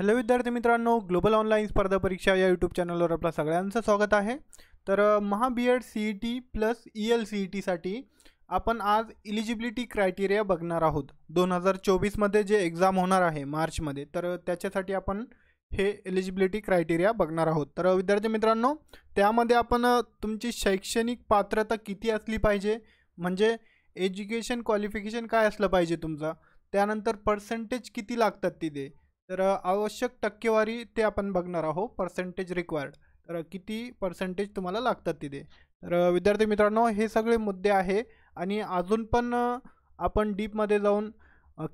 hello विद्यार्थी मित्रांनो global online स्पर्धा परीक्षा या यूट्यूब चॅनलवर आपलं सगळ्यांचं स्वागत आहे तर Maha B Ed C E e T plus E e L C E e टीसाठी आपण आज इलिजिबिलिटी क्रायटेरिया बघणार आहोत दोन हजार चोवीसमध्ये जे एक्झाम होणार आहे मार्चमध्ये तर त्याच्यासाठी आपण हे एलिजिबिलिटी क्रायटेरिया बघणार आहोत तर विद्यार्थी मित्रांनो त्यामध्ये आपण तुमची शैक्षणिक पात्रता किती असली पाहिजे म्हणजे एज्युकेशन क्वालिफिकेशन काय असलं पाहिजे तुमचा त्यानंतर पर्सेंटेज किती लागतात तिथे तर आवश्यक टक्केवारी ते आपण बघणार आहोत पर्सेंटेज रिक्वायर्ड तर किती पर्सेंटेज तुम्हाला लागतात तिथे तर विद्यार्थी मित्रांनो हे सगळे मुद्दे आहे आणि अजून पण आपण डीपमध्ये जाऊन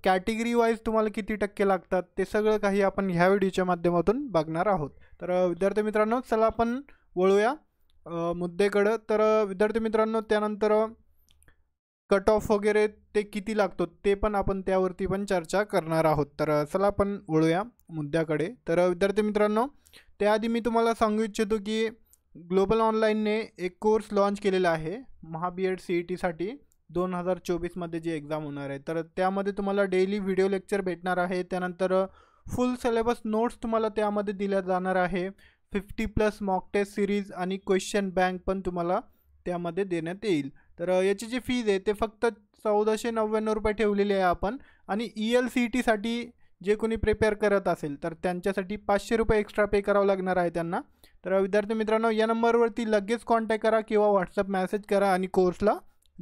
कॅटेगरी वाईज तुम्हाला किती टक्के लागतात ते सगळं काही आपण ह्या व्हिडिओच्या माध्यमातून बघणार आहोत तर विद्यार्थी मित्रांनो चला आपण वळूया मुद्देकडं तर विद्यार्थी मित्रांनो त्यानंतर कट ऑफ वगैरे ते किती लागतो ते पण आपण त्यावरती पण चर्चा करणार आहोत तर चला आपण वळूया मुद्द्याकडे तर विद्यार्थी मित्रांनो त्याआधी मी तुम्हाला सांगू इच्छितो की ग्लोबल ऑनलाईनने एक कोर्स लॉन्च केलेला आहे महाबी एड सी ई टीसाठी दोन हजार चोवीसमध्ये जी एक्झाम होणार आहे तर त्यामध्ये तुम्हाला डेली व्हिडिओ लेक्चर भेटणार आहे त्यानंतर फुल सिलेबस नोट्स तुम्हाला त्यामध्ये दिल्या जाणार आहे fifty plus mock test series आणि क्वेश्चन बँक पण तुम्हाला त्यामध्ये देण्यात येईल तर याची जी फीज आहे ते फक्त चौदाशे नव्याण्णव रुपये ठेवलेली आहे आपण आणि ई e एल सी टीसाठी जे कोणी प्रिपेअर करत असेल तर त्यांच्यासाठी पाचशे रुपये एक्स्ट्रा पे करावं लागणार आहे त्यांना तर विद्यार्थी मित्रांनो या नंबरवरती लगेच कॉन्टॅक्ट करा किंवा व्हॉट्सअप मॅसेज करा आणि कोर्सला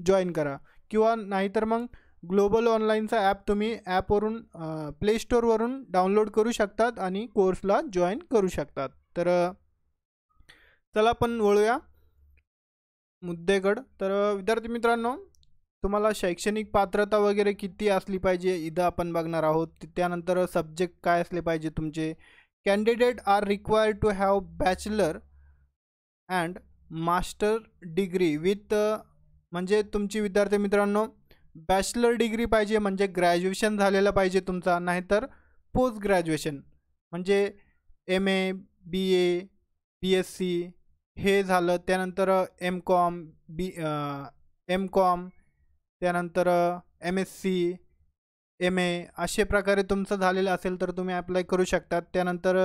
जॉईन करा किंवा नाहीतर मग ग्लोबल ऑनलाईनचा ॲप तुम्ही ॲपवरून प्ले डाउनलोड करू शकतात आणि कोर्सला जॉईन करू शकतात तर चला पण वळूया मुद्देगड तर विद्यार्थी मित्रांनो तुम्हाला शैक्षणिक पात्रता वगैरे किती असली पाहिजे इथं आपण बघणार आहोत त्यानंतर सब्जेक्ट काय असले पाहिजे तुमचे candidate are required to have bachelor and master degree with म्हणजे तुमची विद्यार्थी मित्रांनो बॅचलर डिग्री पाहिजे म्हणजे ग्रॅज्युएशन झालेलं पाहिजे तुमचा नाहीतर पोस्ट ग्रॅज्युएशन म्हणजे M A B A B S C हे झालं त्यानंतर M com B M com त्यानंतर M S C M A असे प्रकारे तुमचं झालेलं असेल तर तुम्ही अप्लाय करू शकतात त्यानंतर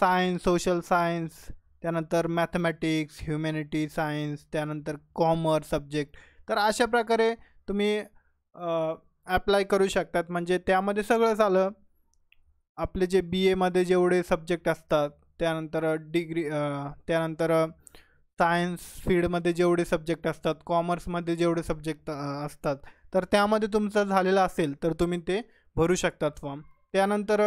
सायन्स सोशल सायन्स त्यानंतर मॅथमॅटिक्स ह्युमॅनिटी सायन्स त्यानंतर कॉमर्स सब्जेक्ट तर अशा प्रकारे तुम्ही ॲप्लाय करू शकतात म्हणजे त्यामध्ये सगळं झालं आपले जे बी एमध्ये जेवढे सब्जेक्ट असतात त्यानंतर डिग्री त्यानंतर सायन्स फील्डमध्ये जेवढे सब्जेक्ट असतात कॉमर्समध्ये जेवढे सब्जेक्ट असतात तर त्यामध्ये तुमचं झालेलं असेल तर तुम्ही ते भरू शकतात फॉर्म त्यानंतर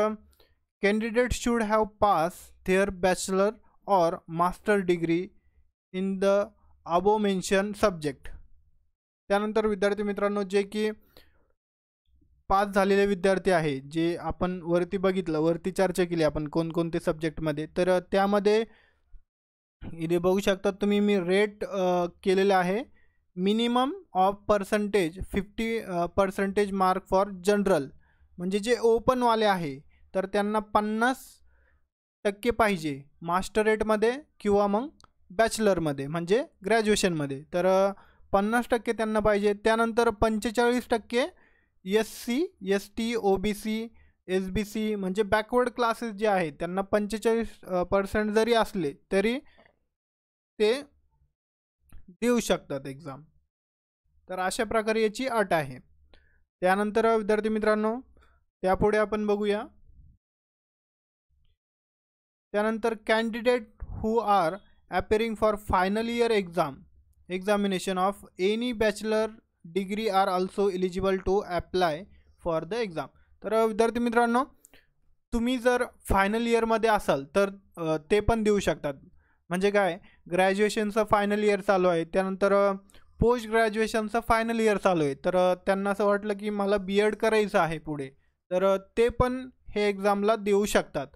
candidate should have pass their bachelor or master degree in the above mentioned subject त्यानंतर विद्यार्थी मित्रांनो जे की पास झालेले विद्यार्थी आहे जे आपण वरती बघितलं वरती चर्चा केली आपण कोणकोणते सब्जेक्टमध्ये तर त्यामध्ये इथे बघू शकता तुम्ही मी रेट केलेलं आहे minimum of percentage fifty percentage mark for general म्हणजे जे ओपनवाले आहे तर त्यांना पन्नास टक्के पाहिजे मास्टर रेटमध्ये किंवा मग बॅचलरमध्ये म्हणजे ग्रॅज्युएशनमध्ये तर पन्नास टक्के त्यांना पाहिजे त्यानंतर पंचेचाळीस टक्के S C S T O B C S B C म्हणजे बॅकवर्ड क्लासेस जे आहेत त्यांना पंचेचाळीस पर्सेंट जरी असले तरी ते देऊ शकतात एक्झाम तर अशा प्रकारे याची अट आहे त्यानंतर विद्यार्थी मित्रांनो त्यापुढे आपण बघूया त्यानंतर candidate who are appearing for final year exam examination of any bachelor degree are also eligible to apply for the exam तर विद्यार्थी मित्रांनो तुम्ही जर फायनल इयरमध्ये असाल तर ते पण देऊ शकतात म्हणजे काय ग्रॅज्युएशनचं फायनल इयर चालू आहे त्यानंतर पोस्ट ग्रॅज्युएशनचं फायनल इयर चालू आहे तर त्यांना असं वाटलं की मला बी एड करायचं आहे पुढे तर ते पण हे एक्झामला देऊ शकतात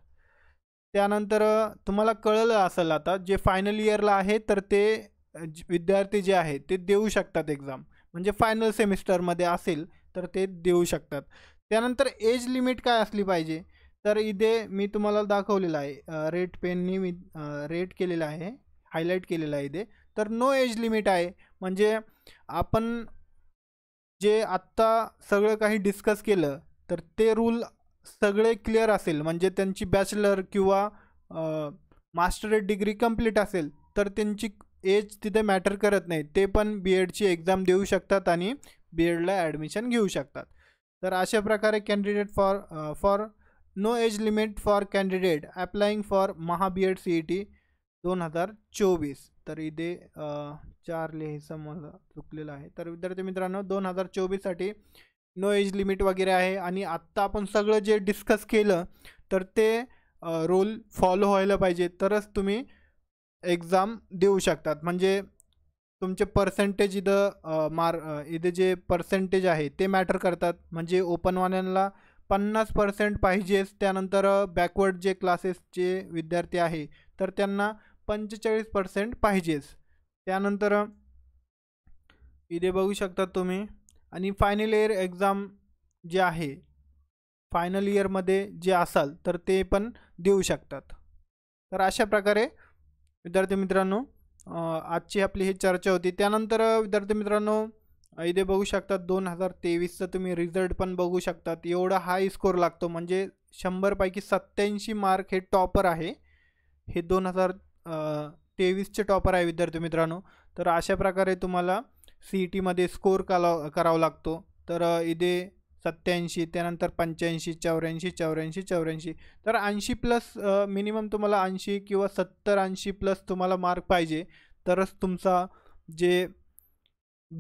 त्यानंतर तुम्हाला कळलं असेल आता जे फायनल इयरला आहे तर ते विद्यार्थी जे आहे ते देऊ शकतात एक्झाम म्हणजे फायनल सेमिस्टरमध्ये असेल तर ते देऊ शकतात त्यानंतर एज लिमिट काय असली पाहिजे तर इथे मी तुम्हाला दाखवलेलं आहे रेड पेननी मी रेड केलेलं आहे हायलाईट केलेलं आहे इथे तर नो एज लिमिट आहे म्हणजे आपण जे आत्ता सगळं काही डिस्कस केलं तर ते रूल सगळे क्लिअर असेल म्हणजे त्यांची बॅचलर किंवा मास्टर डिग्री कंप्लीट असेल तर त्यांची एज तिथे मॅटर करत नाही ते पण बी एडची एक्झाम देऊ शकतात आणि बी एडला ॲडमिशन घेऊ शकतात तर अशा प्रकारे candidate for for no age limit for candidate applying for Maha B Ed C E T दोन हजार चोवीस तर इथे चार लिहायचं मला चुकलेलं आहे तर विद्यार्थी मित्रांनो दोन हजार चोवीससाठी नो एज लिमिट वगैरे आहे आणि आत्ता आपण सगळं जे डिस्कस केलं तर ते रोल फॉलो व्हायला पाहिजे तरच तुम्ही एक्झाम देऊ शकतात म्हणजे तुमचे पर्सेंटेज इथं मार इथे जे पर्सेंटेज आहे ते मॅटर करतात म्हणजे ओपनवाल्यांना पन्नास पर्सेंट पाहिजेच त्यानंतर बॅकवर्ड जे क्लासेसचे विद्यार्थी आहे तर त्यांना पंचेचाळीस पर्सेंट पाहिजेच त्यानंतर इथे बघू शकता तुम्ही आणि फायनल इयर एक्झाम जे आहे फायनल इयरमध्ये जे असाल तर ते पण देऊ शकतात तर अशा प्रकारे विद्यार्थी मित्रांनो आजची आपली ही चर्चा होती त्यानंतर विद्यार्थी मित्रांनो इथे बघू शकतात दोन हजार तेवीसचं तुम्ही रिझल्ट पण बघू शकतात एवढा हाय स्कोर लागतो म्हणजे शंभरपैकी सत्त्याऐंशी मार्क हे टॉपर आहे हे दोन हजार तेवीसचे टॉपर आहे विद्यार्थी मित्रांनो तर अशा प्रकारे तुम्हाला सी ई e टीमध्ये स्कोर काला करावा लागतो तर इथे सत्त्याऐंशी त्यानंतर पंच्याऐंशी चौऱ्याऐंशी चौऱ्याऐंशी चौऱ्याऐंशी तर ऐंशी प्लस मिनिमम तुम्हाला ऐंशी किंवा सत्तर ऐंशी प्लस तुम्हाला मार्क पाहिजे तरच तुमचा जे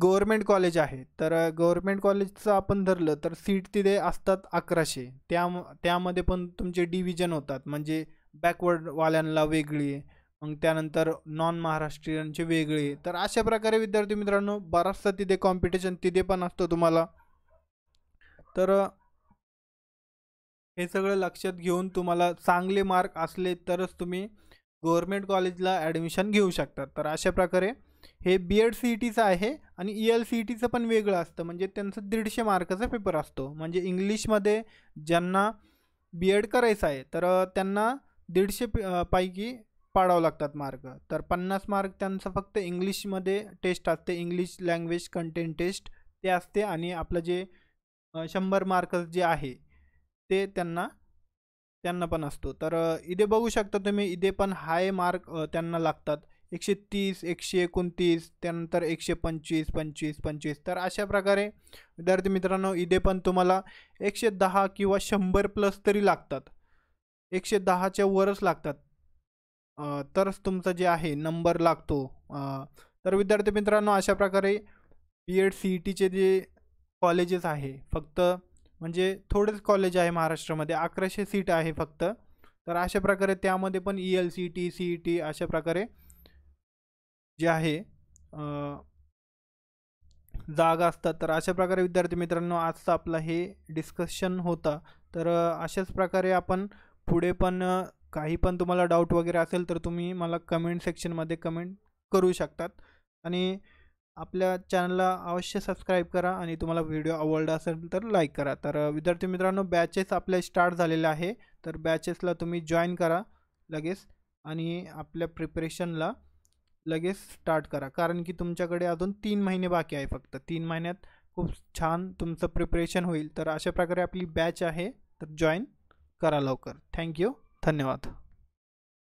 गव्हर्मेंट कॉलेज आहे तर गव्हर्मेंट कॉलेजचं आपण धरलं तर सीट तिथे असतात अकराशे त्या त्यामध्ये पण तुमचे डिव्हिजन होतात म्हणजे बॅकवर्डवाल्यांना वेगळी मग त्यानंतर नॉन महाराष्ट्रीयनचे वेगळे तर अशा प्रकारे विद्यार्थी मित्रांनो बराचसा तिथे कॉम्पिटिशन तिथे पण असतो तुम्हाला तर हे सगळं लक्षात घेऊन तुम्हाला चांगले मार्क असले तरच तुम्ही गव्हर्मेंट कॉलेजला ॲडमिशन घेऊ शकतात तर अशा प्रकारे हे बी एड सी ई टीचं आहे आणि ई एल सी ई टीचं पण वेगळं असतं म्हणजे त्यांचं दीडशे मार्काचा पेपर असतो म्हणजे इंग्लिशमध्ये ज्यांना बी एड करायचं आहे तर त्यांना दीडशे पैकी पाडावं लागतात मार्क तर पन्नास मार्क त्यांचं फक्त इंग्लिशमध्ये टेस्ट असते इंग्लिश लँग्वेज कंटेंट टेस्ट ते असते आणि आपलं जे शंभर मार्क जे आहे ते त्यांना त्यांना पण असतो तर इथे बघू शकता तुम्ही इथे पण हाय मार्क त्यांना लागतात एकशे तीस एकशे एकोणतीस त्यानंतर एकशे पंचवीस पंचवीस पंचवीस तर अशा प्रकारे विद्यार्थी मित्रांनो इथे पण तुम्हाला एकशे दहा किंवा शंभर प्लस तरी लागतात एकशे दहाच्या वरच लागतात तरच तुमचा जे आहे नंबर लागतो तर विद्यार्थी मित्रांनो अशा प्रकारे बी एड सी ई टीचे जे कॉलेजेस आहे फक्त म्हणजे थोडेच कॉलेज आहे महाराष्ट्रामध्ये अकराशे सीट आहे फक्त तर अशा प्रकारे त्यामध्ये पण E L C T C E T अशा प्रकारे जे आहे जागा असतात तर अशा प्रकारे विद्यार्थी मित्रांनो आजचं आपला हे डिस्कशन होता तर अशाच प्रकारे आपण पुढे पण काही पण तुम्हाला डाऊट वगैरे असेल तर तुम्ही मला कमेंट सेक्शनमध्ये कमेंट करू शकतात आणि आपल्या चॅनलला अवश्य सबस्क्राईब करा आणि तुम्हाला व्हिडिओ आवडला असेल तर लाईक करा तर विद्यार्थी मित्रांनो बॅचेस आपल्या स्टार्ट झालेल्या आहे तर बॅचेसला तुम्ही जॉईन करा लगेच आणि आपल्या प्रिपरेशनला लगेच स्टार्ट करा कारण की तुमच्याकडे अजून तीन महिने बाकी आहे फक्त तीन महिन्यात खूप छान तुमचं प्रिपरेशन होईल तर अशा प्रकारे आपली बॅच आहे तर जॉईन करा लवकर थँक्यू धन्यवाद